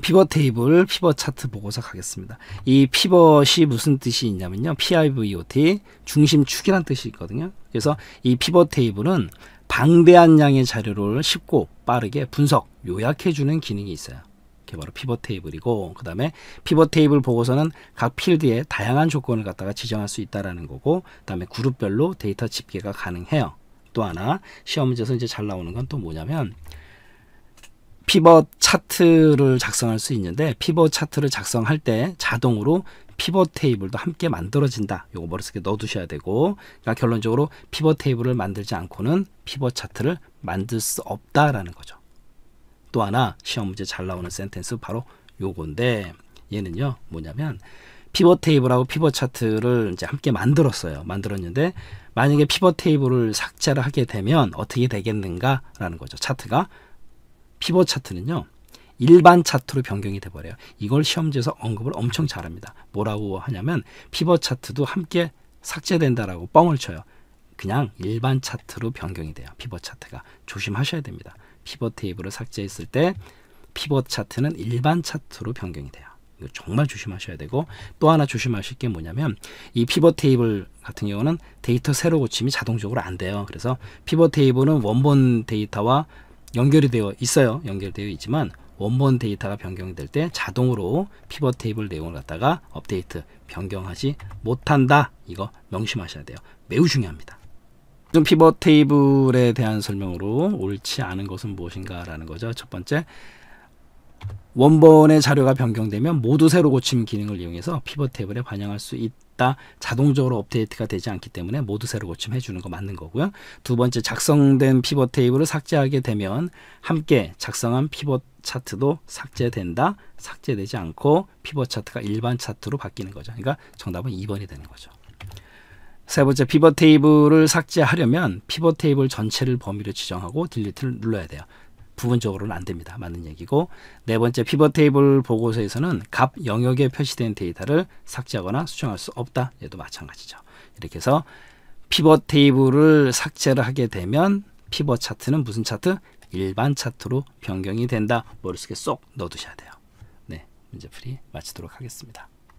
피벗 테이블, 피벗 차트 보고서 가겠습니다. 이 피벗이 무슨 뜻이 있냐면요. PIVOT, e 중심축이란 뜻이 있거든요. 그래서 이 피벗 테이블은 방대한 양의 자료를 쉽고 빠르게 분석, 요약해주는 기능이 있어요. 이게 바로 피벗 테이블이고 그 다음에 피벗 테이블 보고서는 각 필드에 다양한 조건을 갖다가 지정할 수있다라 거고 그 다음에 그룹별로 데이터 집계가 가능해요. 또 하나 시험 문제에서 이제 잘 나오는 건 또 뭐냐면 피벗 차트를 작성할 수 있는데 피벗 차트를 작성할 때 자동으로 피벗 테이블도 함께 만들어진다. 요거 머릿속에 넣어두셔야 되고 그러니까 결론적으로 피벗 테이블을 만들지 않고는 피벗 차트를 만들 수 없다라는 거죠. 또 하나 시험 문제 잘 나오는 센텐스 바로 요건데 얘는요 뭐냐면 피벗 테이블하고 피벗 차트를 이제 함께 만들었어요. 만들었는데 만약에 피벗 테이블을 삭제를 하게 되면 어떻게 되겠는가라는 거죠. 차트가 피벗 차트는요. 일반 차트로 변경이 돼버려요. 이걸 시험지에서 언급을 엄청 잘합니다. 뭐라고 하냐면 피벗 차트도 함께 삭제된다라고 뻥을 쳐요. 그냥 일반 차트로 변경이 돼요. 피벗 차트가. 조심하셔야 됩니다. 피벗 테이블을 삭제했을 때 피벗 차트는 일반 차트로 변경이 돼요. 이거 정말 조심하셔야 되고 또 하나 조심하실 게 뭐냐면 이 피벗 테이블 같은 경우는 데이터 새로 고침이 자동적으로 안 돼요. 그래서 피벗 테이블은 원본 데이터와 연결이 되어 있어요. 연결되어 있지만 원본 데이터가 변경될 때 자동으로 피벗 테이블 내용을 갖다가 업데이트 변경하지 못한다. 이거 명심하셔야 돼요. 매우 중요합니다. 좀 피벗 테이블에 대한 설명으로 옳지 않은 것은 무엇인가 라는 거죠. 첫 번째 원본의 자료가 변경되면 모두 새로 고침 기능을 이용해서 피벗 테이블에 반영할 수 있다. 자동적으로 업데이트가 되지 않기 때문에 모두 새로 고침 해주는 거 맞는 거고요. 두 번째 작성된 피벗 테이블을 삭제하게 되면 함께 작성한 피벗 차트도 삭제된다. 삭제되지 않고 피벗 차트가 일반 차트로 바뀌는 거죠. 그러니까 정답은 2번이 되는 거죠. 세 번째 피벗 테이블을 삭제하려면 피벗 테이블 전체를 범위로 지정하고 딜리트를 눌러야 돼요. 부분적으로는 안 됩니다. 맞는 얘기고 네 번째 피벗 테이블 보고서에서는 값 영역에 표시된 데이터를 삭제하거나 수정할 수 없다. 얘도 마찬가지죠. 이렇게 해서 피벗 테이블을 삭제를 하게 되면 피벗 차트는 무슨 차트? 일반 차트로 변경이 된다. 머릿속에 쏙 넣어두셔야 돼요. 네, 문제 풀이 마치도록 하겠습니다.